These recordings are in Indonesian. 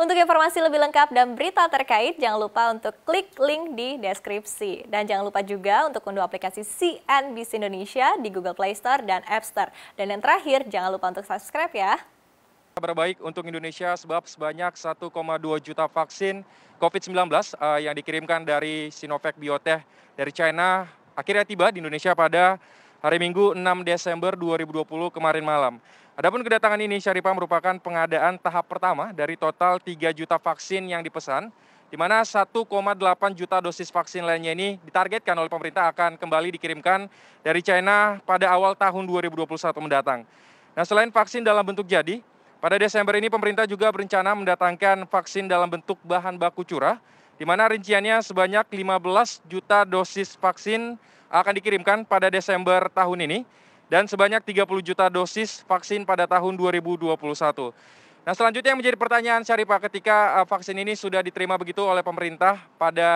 Untuk informasi lebih lengkap dan berita terkait, jangan lupa untuk klik link di deskripsi. Dan jangan lupa juga untuk unduh aplikasi CNBC Indonesia di Google Play Store dan App Store. Dan yang terakhir, jangan lupa untuk subscribe ya. Kabar baik untuk Indonesia sebab sebanyak 1,2 juta vaksin COVID-19 uh, eh, yang dikirimkan dari Sinovac Biotech dari China akhirnya tiba di Indonesia pada hari Minggu 6 Desember 2020 kemarin malam. Adapun kedatangan ini Syarifah merupakan pengadaan tahap pertama dari total 3 juta vaksin yang dipesan, di mana 1,8 juta dosis vaksin lainnya ini ditargetkan oleh pemerintah akan kembali dikirimkan dari China pada awal tahun 2021 mendatang. Nah, selain vaksin dalam bentuk jadi, pada Desember ini pemerintah juga berencana mendatangkan vaksin dalam bentuk bahan baku curah, di mana rinciannya sebanyak 15 juta dosis vaksin akan dikirimkan pada Desember tahun ini dan sebanyak 30 juta dosis vaksin pada tahun 2021. Nah, selanjutnya yang menjadi pertanyaan Syarifah ketika eh, vaksin ini sudah diterima begitu oleh pemerintah pada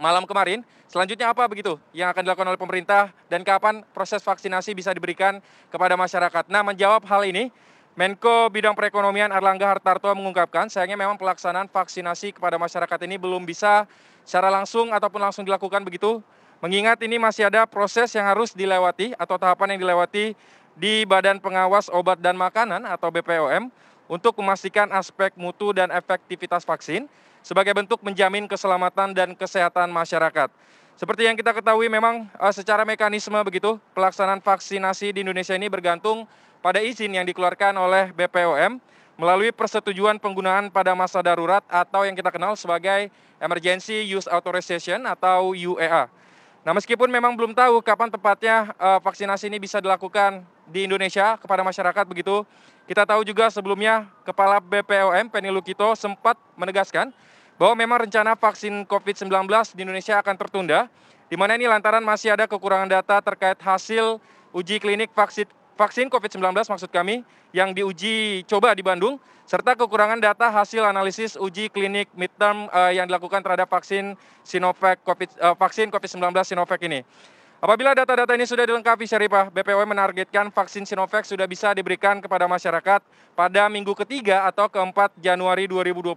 malam kemarin. Selanjutnya apa begitu yang akan dilakukan oleh pemerintah dan kapan proses vaksinasi bisa diberikan kepada masyarakat? Nah, menjawab hal ini, Menko Bidang Perekonomian Erlangga Hartarto mengungkapkan sayangnya memang pelaksanaan vaksinasi kepada masyarakat ini belum bisa secara langsung ataupun langsung dilakukan begitu Mengingat ini masih ada proses yang harus dilewati atau tahapan yang dilewati di Badan Pengawas Obat dan Makanan atau BPOM untuk memastikan aspek mutu dan efektivitas vaksin sebagai bentuk menjamin keselamatan dan kesehatan masyarakat. Seperti yang kita ketahui memang eh, secara mekanisme begitu pelaksanaan vaksinasi di Indonesia ini bergantung pada izin yang dikeluarkan oleh BPOM melalui persetujuan penggunaan pada masa darurat atau yang kita kenal sebagai Emergency Use Authorization atau UEA. Nah, meskipun memang belum tahu kapan tepatnya uh, vaksinasi ini bisa dilakukan di Indonesia kepada masyarakat begitu. Kita tahu juga sebelumnya Kepala BPOM Penny Lukito sempat menegaskan bahwa memang rencana vaksin COVID-19 di Indonesia akan tertunda, di mana ini lantaran masih ada kekurangan data terkait hasil uji klinik vaksin vaksin COVID-19 maksud kami yang diuji coba di Bandung serta kekurangan data hasil analisis uji klinik midterm uh, yang dilakukan terhadap vaksin Sinovac COVID uh, vaksin COVID-19 Sinovac ini. Apabila data-data ini sudah dilengkapi Syarifah, BPOM menargetkan vaksin Sinovac sudah bisa diberikan kepada masyarakat pada minggu ketiga atau keempat Januari 2021.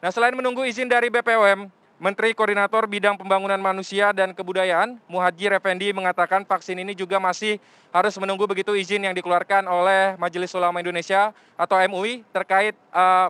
Nah, selain menunggu izin dari BPOM, Menteri Koordinator Bidang Pembangunan Manusia dan Kebudayaan, Muhajir Effendi mengatakan vaksin ini juga masih harus menunggu begitu izin yang dikeluarkan oleh Majelis Ulama Indonesia atau MUI terkait uh,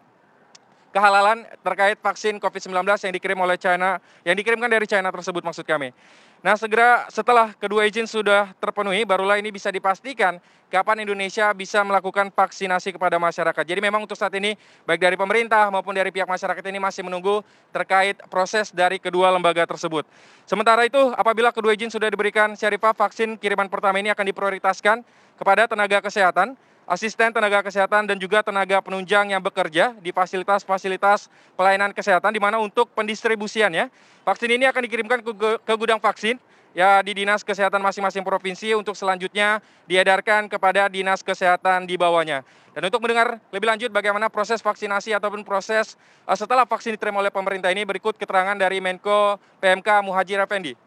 kehalalan terkait vaksin COVID-19 yang dikirim oleh China, yang dikirimkan dari China tersebut maksud kami. Nah, segera setelah kedua izin sudah terpenuhi, barulah ini bisa dipastikan kapan Indonesia bisa melakukan vaksinasi kepada masyarakat. Jadi memang untuk saat ini, baik dari pemerintah maupun dari pihak masyarakat ini masih menunggu terkait proses dari kedua lembaga tersebut. Sementara itu, apabila kedua izin sudah diberikan, Syarifah vaksin kiriman pertama ini akan diprioritaskan kepada tenaga kesehatan, asisten tenaga kesehatan dan juga tenaga penunjang yang bekerja di fasilitas-fasilitas pelayanan kesehatan di mana untuk pendistribusian ya vaksin ini akan dikirimkan ke gudang vaksin ya di dinas kesehatan masing-masing provinsi untuk selanjutnya diedarkan kepada dinas kesehatan di bawahnya. Dan untuk mendengar lebih lanjut bagaimana proses vaksinasi ataupun proses eh, setelah vaksin diterima oleh pemerintah ini berikut keterangan dari Menko PMK Muhajir Effendi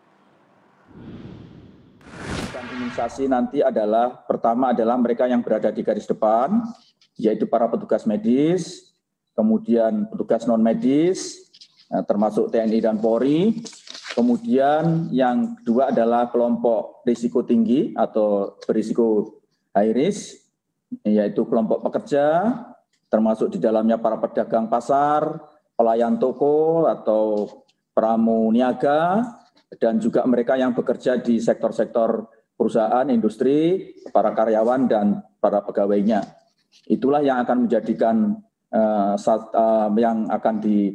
dan imunisasi nanti adalah pertama adalah mereka yang berada di garis depan, yaitu para petugas medis, kemudian petugas non medis, eh, termasuk TNI dan Polri. Kemudian yang kedua adalah kelompok risiko tinggi atau berisiko high risk, yaitu kelompok pekerja, termasuk di dalamnya para pedagang pasar, pelayan toko atau pramuniaga, dan juga mereka yang bekerja di sektor-sektor perusahaan, industri, para karyawan dan para pegawainya. Itulah yang akan menjadikan uh, eh, saat, uh, eh, yang akan di,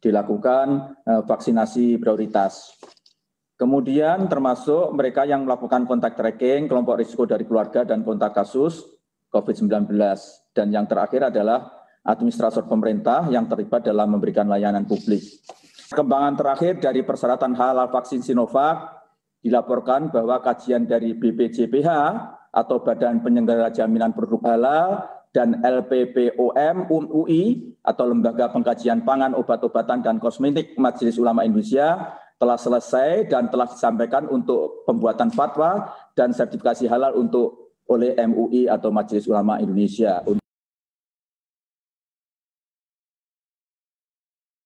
dilakukan uh, vaksinasi prioritas. Kemudian termasuk mereka yang melakukan kontak tracking, kelompok risiko dari keluarga dan kontak kasus COVID-19. Dan yang terakhir adalah administrator pemerintah yang terlibat dalam memberikan layanan publik. Kembangan terakhir dari persyaratan halal vaksin Sinovac dilaporkan bahwa kajian dari BPJPH atau Badan Penyelenggara Jaminan Produk Halal dan LPPOM UI atau Lembaga Pengkajian Pangan, Obat-obatan dan Kosmetik Majelis Ulama Indonesia telah selesai dan telah disampaikan untuk pembuatan fatwa dan sertifikasi halal untuk oleh MUI atau Majelis Ulama Indonesia.